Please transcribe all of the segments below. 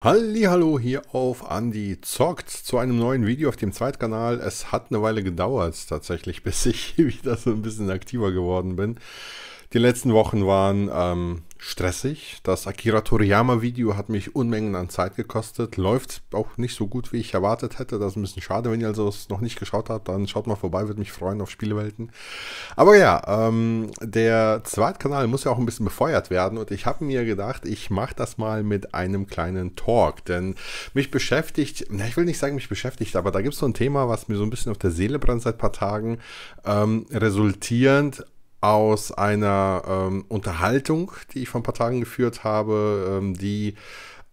Hallo hier auf Andi zockt zu einem neuen Video auf dem Zweitkanal. Es hat eine Weile gedauert tatsächlich, bis ich wieder so ein bisschen aktiver geworden bin. Die letzten Wochen waren ähm, stressig. Das Akira Toriyama-Video hat mich Unmengen an Zeit gekostet. Läuft auch nicht so gut, wie ich erwartet hätte. Das ist ein bisschen schade. Wenn ihr also es noch nicht geschaut habt, dann schaut mal vorbei. Würde mich freuen auf Spielewelten. Aber ja, ähm, der Zweitkanal muss ja auch ein bisschen befeuert werden. Und ich habe mir gedacht, ich mache das mal mit einem kleinen Talk. Denn mich beschäftigt, na, ich will nicht sagen, mich beschäftigt, aber da gibt es so ein Thema, was mir so ein bisschen auf der Seele brennt seit ein paar Tagen. Ähm, resultierend aus einer ähm, Unterhaltung, die ich vor ein paar Tagen geführt habe, ähm, die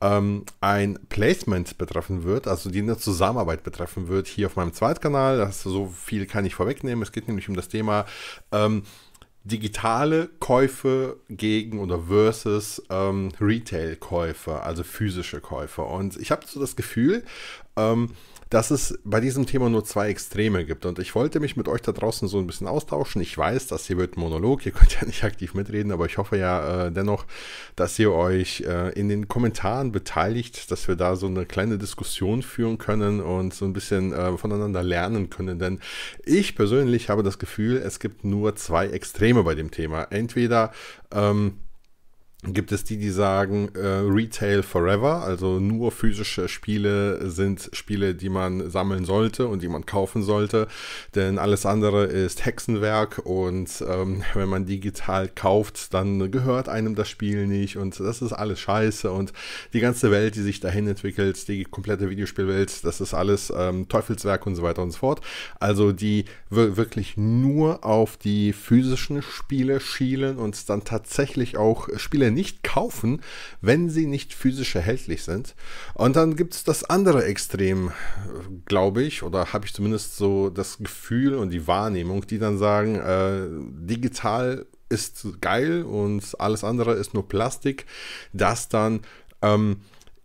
ähm, ein Placement betreffen wird, also die eine Zusammenarbeit betreffen wird, hier auf meinem Zweitkanal. Das, so viel kann ich vorwegnehmen. Es geht nämlich um das Thema ähm, digitale Käufe gegen oder versus ähm, Retail-Käufe, also physische Käufe. Und ich habe so das Gefühl, ähm, dass es bei diesem Thema nur zwei Extreme gibt. Und ich wollte mich mit euch da draußen so ein bisschen austauschen. Ich weiß, dass hier wird ein Monolog, ihr könnt ja nicht aktiv mitreden, aber ich hoffe ja äh, dennoch, dass ihr euch äh, in den Kommentaren beteiligt, dass wir da so eine kleine Diskussion führen können und so ein bisschen äh, voneinander lernen können. Denn ich persönlich habe das Gefühl, es gibt nur zwei Extreme bei dem Thema. Entweder ähm, gibt es die, die sagen äh, Retail Forever, also nur physische Spiele sind Spiele, die man sammeln sollte und die man kaufen sollte, denn alles andere ist Hexenwerk und ähm, wenn man digital kauft, dann gehört einem das Spiel nicht und das ist alles scheiße und die ganze Welt, die sich dahin entwickelt, die komplette Videospielwelt, das ist alles ähm, Teufelswerk und so weiter und so fort. Also die wirklich nur auf die physischen Spiele schielen und dann tatsächlich auch Spiele nicht kaufen, wenn sie nicht physisch erhältlich sind. Und dann gibt es das andere Extrem, glaube ich, oder habe ich zumindest so das Gefühl und die Wahrnehmung, die dann sagen, äh, digital ist geil und alles andere ist nur Plastik, das dann ähm,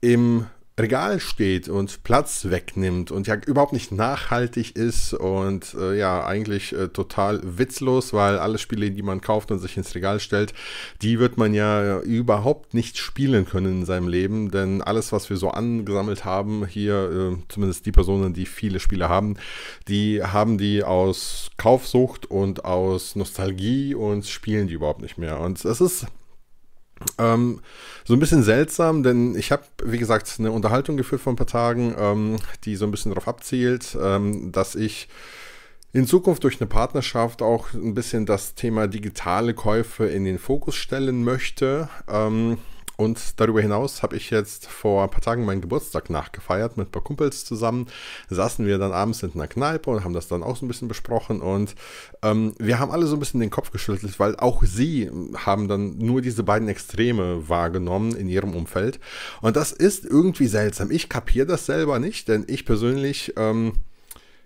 im Regal steht und Platz wegnimmt und ja überhaupt nicht nachhaltig ist und äh, ja eigentlich äh, total witzlos, weil alle Spiele, die man kauft und sich ins Regal stellt, die wird man ja überhaupt nicht spielen können in seinem Leben, denn alles, was wir so angesammelt haben, hier äh, zumindest die Personen, die viele Spiele haben, die haben die aus Kaufsucht und aus Nostalgie und spielen die überhaupt nicht mehr. Und es ist ähm, so ein bisschen seltsam, denn ich habe, wie gesagt, eine Unterhaltung geführt vor ein paar Tagen, ähm, die so ein bisschen darauf abzielt, ähm, dass ich in Zukunft durch eine Partnerschaft auch ein bisschen das Thema digitale Käufe in den Fokus stellen möchte. Ähm, und darüber hinaus habe ich jetzt vor ein paar Tagen meinen Geburtstag nachgefeiert mit ein paar Kumpels zusammen. Saßen wir dann abends in einer Kneipe und haben das dann auch so ein bisschen besprochen. Und ähm, wir haben alle so ein bisschen den Kopf geschüttelt, weil auch sie haben dann nur diese beiden Extreme wahrgenommen in ihrem Umfeld. Und das ist irgendwie seltsam. Ich kapiere das selber nicht, denn ich persönlich... Ähm,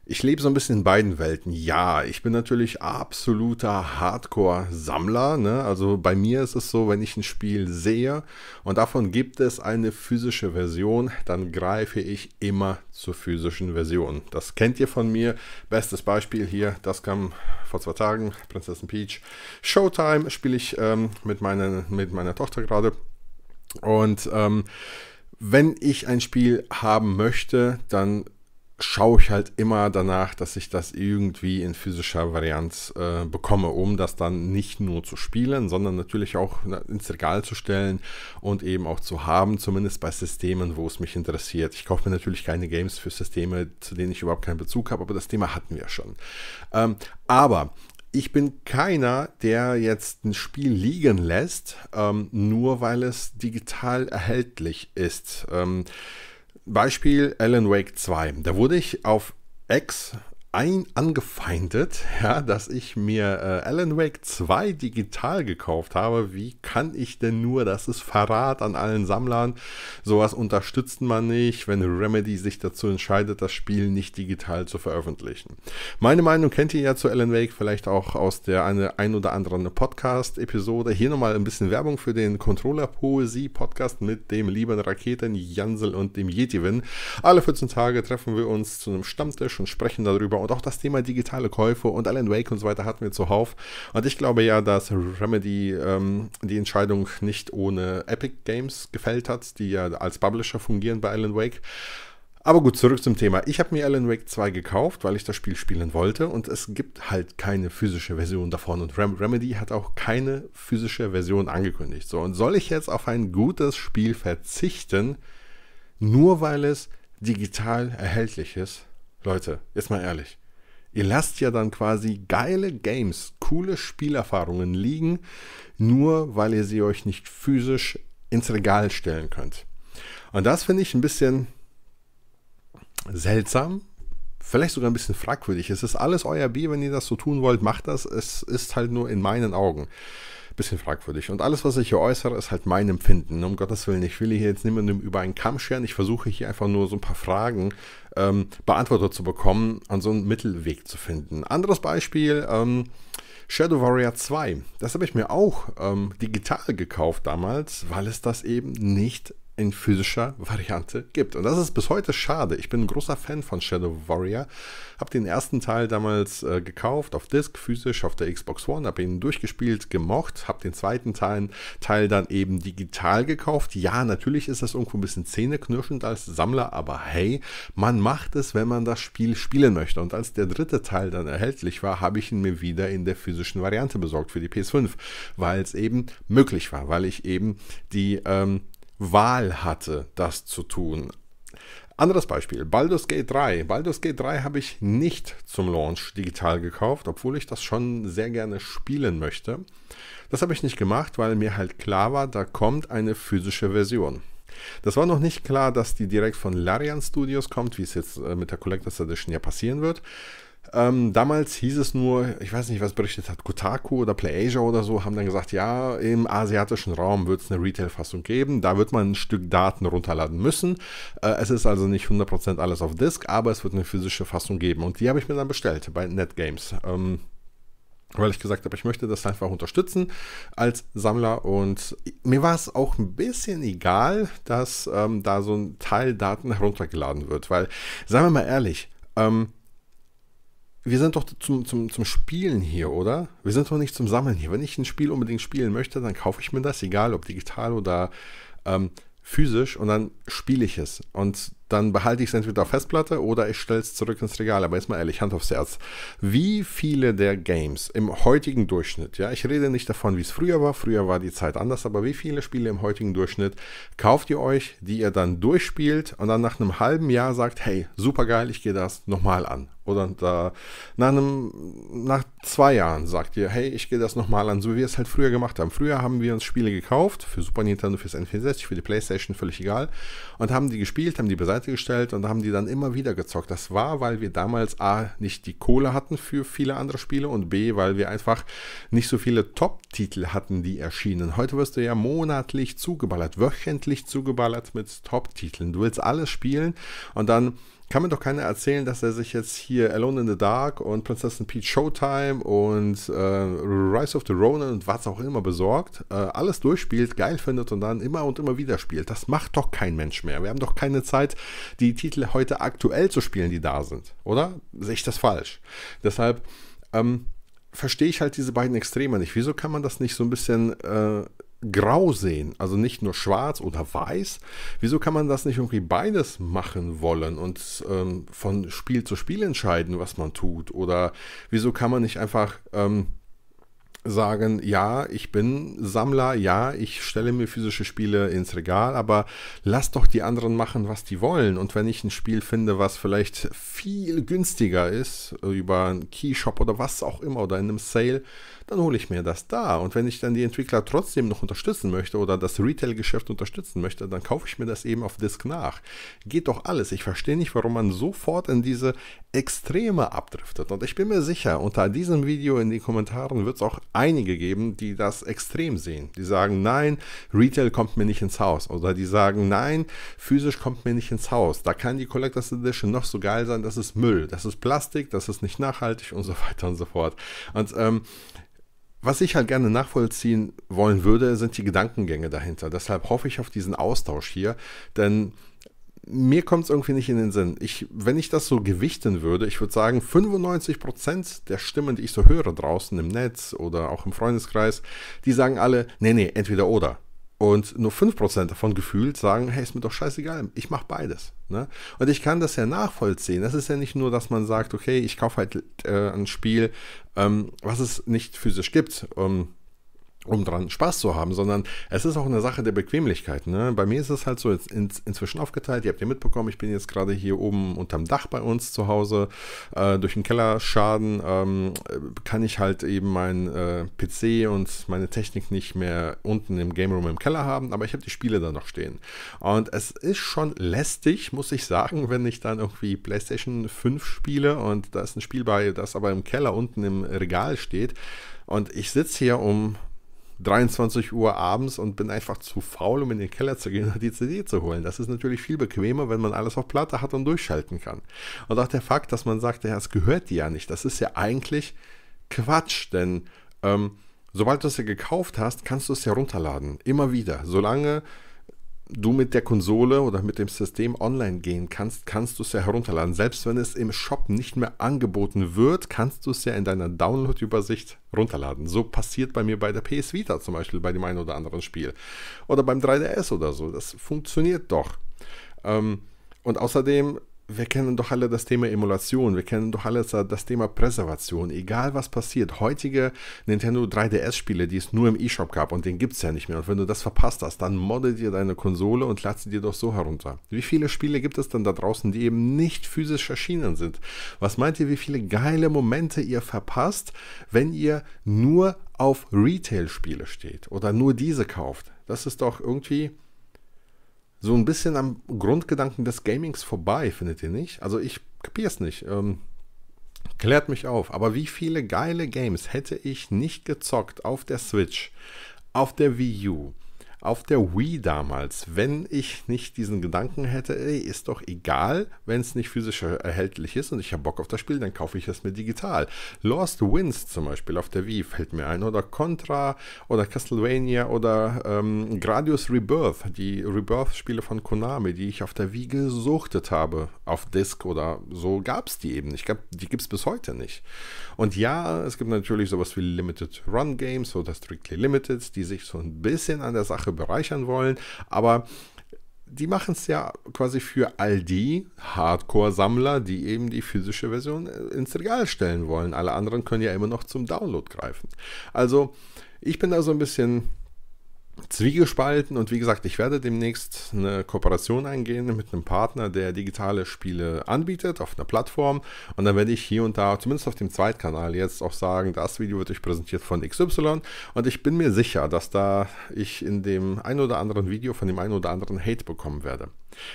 ich lebe so ein bisschen in beiden Welten. Ja, ich bin natürlich absoluter Hardcore-Sammler. Ne? Also bei mir ist es so, wenn ich ein Spiel sehe und davon gibt es eine physische Version, dann greife ich immer zur physischen Version. Das kennt ihr von mir. Bestes Beispiel hier, das kam vor zwei Tagen, Prinzessin Peach. Showtime spiele ich ähm, mit, meinen, mit meiner Tochter gerade. Und ähm, wenn ich ein Spiel haben möchte, dann schaue ich halt immer danach, dass ich das irgendwie in physischer Varianz äh, bekomme, um das dann nicht nur zu spielen, sondern natürlich auch ins Regal zu stellen und eben auch zu haben, zumindest bei Systemen, wo es mich interessiert. Ich kaufe mir natürlich keine Games für Systeme, zu denen ich überhaupt keinen Bezug habe, aber das Thema hatten wir schon. Ähm, aber ich bin keiner, der jetzt ein Spiel liegen lässt, ähm, nur weil es digital erhältlich ist. Ähm, Beispiel Alan Wake 2. Da wurde ich auf X ein angefeindet, ja, dass ich mir äh, Alan Wake 2 digital gekauft habe. Wie kann ich denn nur? Das ist Verrat an allen Sammlern. Sowas unterstützt man nicht, wenn Remedy sich dazu entscheidet, das Spiel nicht digital zu veröffentlichen. Meine Meinung kennt ihr ja zu Alan Wake, vielleicht auch aus der eine, ein oder anderen Podcast-Episode. Hier nochmal ein bisschen Werbung für den Controller-Poesie-Podcast mit dem lieben Raketen, Jansel und dem Yetivin. Alle 14 Tage treffen wir uns zu einem Stammtisch und sprechen darüber und auch das Thema digitale Käufe und Alan Wake und so weiter hatten wir zuhauf. Und ich glaube ja, dass Remedy ähm, die Entscheidung nicht ohne Epic Games gefällt hat, die ja als Publisher fungieren bei Alan Wake. Aber gut, zurück zum Thema. Ich habe mir Alan Wake 2 gekauft, weil ich das Spiel spielen wollte und es gibt halt keine physische Version davon und Rem Remedy hat auch keine physische Version angekündigt. So, und soll ich jetzt auf ein gutes Spiel verzichten, nur weil es digital erhältlich ist? Leute, jetzt mal ehrlich. Ihr lasst ja dann quasi geile Games, coole Spielerfahrungen liegen, nur weil ihr sie euch nicht physisch ins Regal stellen könnt. Und das finde ich ein bisschen seltsam, vielleicht sogar ein bisschen fragwürdig. Es ist alles euer B, wenn ihr das so tun wollt, macht das. Es ist halt nur in meinen Augen ein bisschen fragwürdig. Und alles, was ich hier äußere, ist halt mein Empfinden. Um Gottes Willen, ich will hier jetzt niemandem über einen Kamm scheren. Ich versuche hier einfach nur so ein paar Fragen ähm, beantwortet zu bekommen, an so einen Mittelweg zu finden. Anderes Beispiel, ähm, Shadow Warrior 2. Das habe ich mir auch ähm, digital gekauft damals, weil es das eben nicht in physischer Variante gibt. Und das ist bis heute schade. Ich bin ein großer Fan von Shadow Warrior. Habe den ersten Teil damals äh, gekauft, auf Disc, physisch, auf der Xbox One. Habe ihn durchgespielt, gemocht. Habe den zweiten Teil, Teil dann eben digital gekauft. Ja, natürlich ist das irgendwo ein bisschen zähneknirschend als Sammler, aber hey, man macht es, wenn man das Spiel spielen möchte. Und als der dritte Teil dann erhältlich war, habe ich ihn mir wieder in der physischen Variante besorgt für die PS5, weil es eben möglich war, weil ich eben die... Ähm, Wahl hatte, das zu tun. Anderes Beispiel, Baldur's Gate 3. Baldur's Gate 3 habe ich nicht zum Launch digital gekauft, obwohl ich das schon sehr gerne spielen möchte. Das habe ich nicht gemacht, weil mir halt klar war, da kommt eine physische Version. Das war noch nicht klar, dass die direkt von Larian Studios kommt, wie es jetzt äh, mit der Collector's Edition ja passieren wird. Ähm, damals hieß es nur, ich weiß nicht, was berichtet hat, Kotaku oder PlayAsia oder so, haben dann gesagt, ja, im asiatischen Raum wird es eine Retail-Fassung geben, da wird man ein Stück Daten runterladen müssen. Äh, es ist also nicht 100% alles auf Disk, aber es wird eine physische Fassung geben und die habe ich mir dann bestellt bei NetGames. Ähm, weil ich gesagt habe, ich möchte das einfach unterstützen als Sammler und mir war es auch ein bisschen egal, dass ähm, da so ein Teil Daten heruntergeladen wird, weil, sagen wir mal ehrlich, ähm, wir sind doch zum, zum, zum Spielen hier, oder? Wir sind doch nicht zum Sammeln hier. Wenn ich ein Spiel unbedingt spielen möchte, dann kaufe ich mir das, egal ob digital oder ähm, physisch, und dann spiele ich es. Und dann behalte ich es entweder auf Festplatte oder ich stelle es zurück ins Regal. Aber jetzt mal ehrlich, Hand aufs Herz. Wie viele der Games im heutigen Durchschnitt, ja, ich rede nicht davon, wie es früher war, früher war die Zeit anders, aber wie viele Spiele im heutigen Durchschnitt kauft ihr euch, die ihr dann durchspielt und dann nach einem halben Jahr sagt, hey, super geil, ich gehe das nochmal an. Oder da, nach, einem, nach zwei Jahren sagt ihr, hey, ich gehe das nochmal an, so wie wir es halt früher gemacht haben. Früher haben wir uns Spiele gekauft, für Super Nintendo, fürs N64, für die Playstation, völlig egal, und haben die gespielt, haben die beseitigt Seite gestellt und haben die dann immer wieder gezockt. Das war, weil wir damals A, nicht die Kohle hatten für viele andere Spiele und B, weil wir einfach nicht so viele Top-Titel hatten, die erschienen. Heute wirst du ja monatlich zugeballert, wöchentlich zugeballert mit Top-Titeln. Du willst alles spielen und dann kann mir doch keiner erzählen, dass er sich jetzt hier Alone in the Dark und Prinzessin Peach Showtime und äh, Rise of the Ronin und was auch immer besorgt, äh, alles durchspielt, geil findet und dann immer und immer wieder spielt. Das macht doch kein Mensch mehr. Wir haben doch keine Zeit, die Titel heute aktuell zu spielen, die da sind, oder? Sehe ich das falsch? Deshalb ähm, verstehe ich halt diese beiden Extreme nicht. Wieso kann man das nicht so ein bisschen... Äh, grau sehen, also nicht nur schwarz oder weiß. Wieso kann man das nicht irgendwie beides machen wollen und ähm, von Spiel zu Spiel entscheiden, was man tut? Oder wieso kann man nicht einfach... Ähm, sagen, ja, ich bin Sammler, ja, ich stelle mir physische Spiele ins Regal, aber lass doch die anderen machen, was die wollen. Und wenn ich ein Spiel finde, was vielleicht viel günstiger ist, äh, über einen Keyshop oder was auch immer oder in einem Sale, dann hole ich mir das da. Und wenn ich dann die Entwickler trotzdem noch unterstützen möchte oder das Retail-Geschäft unterstützen möchte, dann kaufe ich mir das eben auf Disk nach. Geht doch alles. Ich verstehe nicht, warum man sofort in diese Extreme abdriftet. Und ich bin mir sicher, unter diesem Video in den Kommentaren wird es auch einige geben, die das extrem sehen. Die sagen, nein, Retail kommt mir nicht ins Haus. Oder die sagen, nein, physisch kommt mir nicht ins Haus. Da kann die Collectors Edition noch so geil sein, das ist Müll, das ist Plastik, das ist nicht nachhaltig und so weiter und so fort. Und ähm, was ich halt gerne nachvollziehen wollen würde, sind die Gedankengänge dahinter. Deshalb hoffe ich auf diesen Austausch hier, denn mir kommt es irgendwie nicht in den Sinn. Ich, wenn ich das so gewichten würde, ich würde sagen, 95% der Stimmen, die ich so höre draußen im Netz oder auch im Freundeskreis, die sagen alle, nee, nee, entweder oder. Und nur 5% davon gefühlt sagen, hey, ist mir doch scheißegal, ich mache beides. Ne? Und ich kann das ja nachvollziehen. Das ist ja nicht nur, dass man sagt, okay, ich kaufe halt äh, ein Spiel, ähm, was es nicht physisch gibt. Ähm, um dran Spaß zu haben, sondern es ist auch eine Sache der Bequemlichkeit. Ne? Bei mir ist es halt so jetzt in, inzwischen aufgeteilt. Ihr habt ja mitbekommen, ich bin jetzt gerade hier oben unterm Dach bei uns zu Hause. Äh, durch den Kellerschaden ähm, kann ich halt eben mein äh, PC und meine Technik nicht mehr unten im Game Room im Keller haben, aber ich habe die Spiele da noch stehen. Und es ist schon lästig, muss ich sagen, wenn ich dann irgendwie PlayStation 5 spiele und da ist ein Spiel bei, das aber im Keller unten im Regal steht. Und ich sitze hier um 23 Uhr abends und bin einfach zu faul, um in den Keller zu gehen und die CD zu holen. Das ist natürlich viel bequemer, wenn man alles auf Platte hat und durchschalten kann. Und auch der Fakt, dass man sagt, ja, es gehört dir ja nicht, das ist ja eigentlich Quatsch, denn ähm, sobald du es ja gekauft hast, kannst du es ja runterladen. Immer wieder. Solange du mit der Konsole oder mit dem System online gehen kannst, kannst du es ja herunterladen. Selbst wenn es im Shop nicht mehr angeboten wird, kannst du es ja in deiner Download-Übersicht runterladen. So passiert bei mir bei der PS Vita zum Beispiel, bei dem einen oder anderen Spiel. Oder beim 3DS oder so. Das funktioniert doch. Ähm, und außerdem wir kennen doch alle das Thema Emulation, wir kennen doch alle das Thema Präservation, egal was passiert. Heutige Nintendo 3DS-Spiele, die es nur im eShop gab und den gibt es ja nicht mehr. Und wenn du das verpasst hast, dann modde dir deine Konsole und lad sie dir doch so herunter. Wie viele Spiele gibt es denn da draußen, die eben nicht physisch erschienen sind? Was meint ihr, wie viele geile Momente ihr verpasst, wenn ihr nur auf Retail-Spiele steht oder nur diese kauft? Das ist doch irgendwie so ein bisschen am Grundgedanken des Gamings vorbei, findet ihr nicht? Also ich kapiere es nicht. Ähm, klärt mich auf. Aber wie viele geile Games hätte ich nicht gezockt auf der Switch, auf der Wii U, auf der Wii damals, wenn ich nicht diesen Gedanken hätte, ey, ist doch egal, wenn es nicht physisch erhältlich ist und ich habe Bock auf das Spiel, dann kaufe ich es mir digital. Lost Winds zum Beispiel auf der Wii fällt mir ein oder Contra oder Castlevania oder ähm, Gradius Rebirth, die Rebirth-Spiele von Konami, die ich auf der Wii gesuchtet habe, auf Disc oder so gab es die eben. Ich glaube, die gibt es bis heute nicht. Und ja, es gibt natürlich sowas wie Limited Run Games oder Strictly Limited, die sich so ein bisschen an der Sache bereichern wollen, aber die machen es ja quasi für all die Hardcore-Sammler, die eben die physische Version äh, ins Regal stellen wollen. Alle anderen können ja immer noch zum Download greifen. Also ich bin da so ein bisschen zwiegespalten und wie gesagt, ich werde demnächst eine Kooperation eingehen mit einem Partner, der digitale Spiele anbietet auf einer Plattform und dann werde ich hier und da, zumindest auf dem Zweitkanal jetzt auch sagen, das Video wird euch präsentiert von XY und ich bin mir sicher, dass da ich in dem ein oder anderen Video von dem einen oder anderen Hate bekommen werde,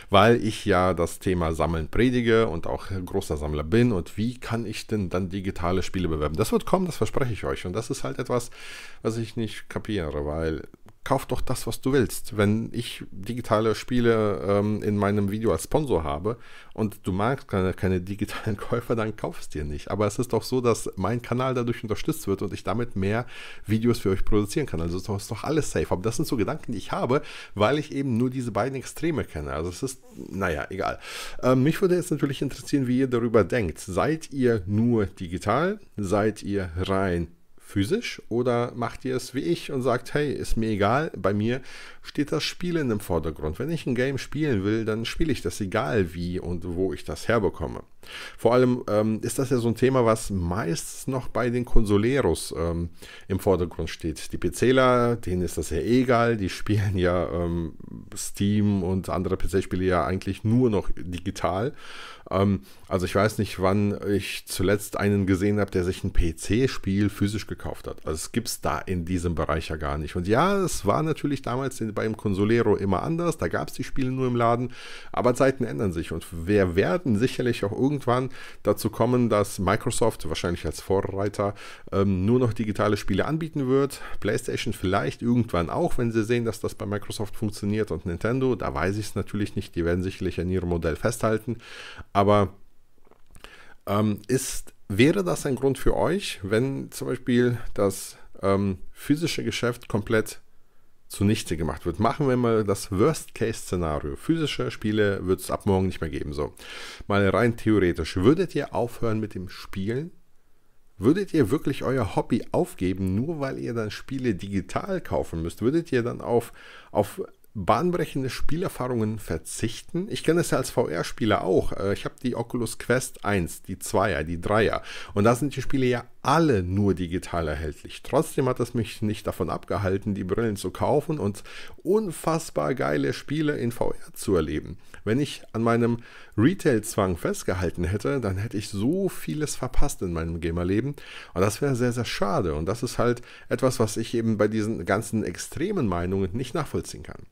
weil ich ja das Thema Sammeln predige und auch großer Sammler bin und wie kann ich denn dann digitale Spiele bewerben? Das wird kommen, das verspreche ich euch und das ist halt etwas, was ich nicht kapiere, weil kauf doch das, was du willst. Wenn ich digitale Spiele ähm, in meinem Video als Sponsor habe und du magst keine, keine digitalen Käufer, dann kauf es dir nicht. Aber es ist doch so, dass mein Kanal dadurch unterstützt wird und ich damit mehr Videos für euch produzieren kann. Also ist doch, ist doch alles safe. Aber das sind so Gedanken, die ich habe, weil ich eben nur diese beiden Extreme kenne. Also es ist, naja, egal. Ähm, mich würde jetzt natürlich interessieren, wie ihr darüber denkt. Seid ihr nur digital? Seid ihr rein physisch oder macht ihr es wie ich und sagt, hey, ist mir egal, bei mir steht das Spielen im Vordergrund. Wenn ich ein Game spielen will, dann spiele ich das egal wie und wo ich das herbekomme. Vor allem ähm, ist das ja so ein Thema, was meist noch bei den Consoleros ähm, im Vordergrund steht. Die PCler, denen ist das ja eh egal, die spielen ja ähm, Steam und andere PC-Spiele ja eigentlich nur noch digital ähm, also ich weiß nicht, wann ich zuletzt einen gesehen habe, der sich ein PC-Spiel physisch gekauft hat. Also es gibt es da in diesem Bereich ja gar nicht. Und ja, es war natürlich damals beim Consolero immer anders. Da gab es die Spiele nur im Laden. Aber Zeiten ändern sich. Und wir werden sicherlich auch irgendwann dazu kommen, dass Microsoft wahrscheinlich als Vorreiter ähm, nur noch digitale Spiele anbieten wird. PlayStation vielleicht irgendwann auch, wenn sie sehen, dass das bei Microsoft funktioniert und Nintendo. Da weiß ich es natürlich nicht. Die werden sicherlich an ihrem Modell festhalten. Aber aber ähm, ist, wäre das ein Grund für euch, wenn zum Beispiel das ähm, physische Geschäft komplett zunichte gemacht wird. Machen wir mal das Worst-Case-Szenario. Physische Spiele wird es ab morgen nicht mehr geben. So, mal rein theoretisch. Würdet ihr aufhören mit dem Spielen? Würdet ihr wirklich euer Hobby aufgeben, nur weil ihr dann Spiele digital kaufen müsst? Würdet ihr dann auf, auf bahnbrechende Spielerfahrungen verzichten? Ich kenne es ja als VR-Spieler auch. Äh, ich habe die Oculus Quest 1, die 2er, die 3er. Und da sind die Spiele ja alle nur digital erhältlich. Trotzdem hat es mich nicht davon abgehalten, die Brillen zu kaufen und unfassbar geile Spiele in VR zu erleben. Wenn ich an meinem Retail-Zwang festgehalten hätte, dann hätte ich so vieles verpasst in meinem Gamerleben. Und das wäre sehr, sehr schade. Und das ist halt etwas, was ich eben bei diesen ganzen extremen Meinungen nicht nachvollziehen kann.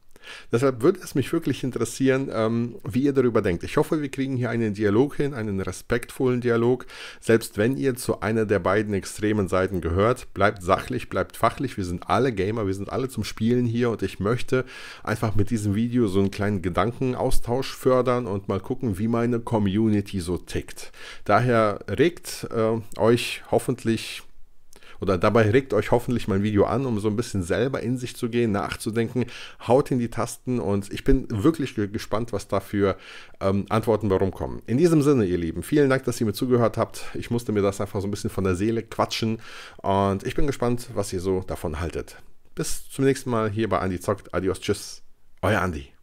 Deshalb würde es mich wirklich interessieren, ähm, wie ihr darüber denkt. Ich hoffe, wir kriegen hier einen Dialog hin, einen respektvollen Dialog. Selbst wenn ihr zu einer der beiden extremen Seiten gehört, bleibt sachlich, bleibt fachlich. Wir sind alle Gamer, wir sind alle zum Spielen hier und ich möchte einfach mit diesem Video so einen kleinen Gedankenaustausch fördern und mal gucken, wie meine Community so tickt. Daher regt äh, euch hoffentlich oder dabei regt euch hoffentlich mein Video an, um so ein bisschen selber in sich zu gehen, nachzudenken, haut in die Tasten und ich bin wirklich gespannt, was dafür ähm, Antworten bei rumkommen. In diesem Sinne, ihr Lieben, vielen Dank, dass ihr mir zugehört habt. Ich musste mir das einfach so ein bisschen von der Seele quatschen und ich bin gespannt, was ihr so davon haltet. Bis zum nächsten Mal hier bei Andi Zockt. Adios, tschüss. Euer Andi.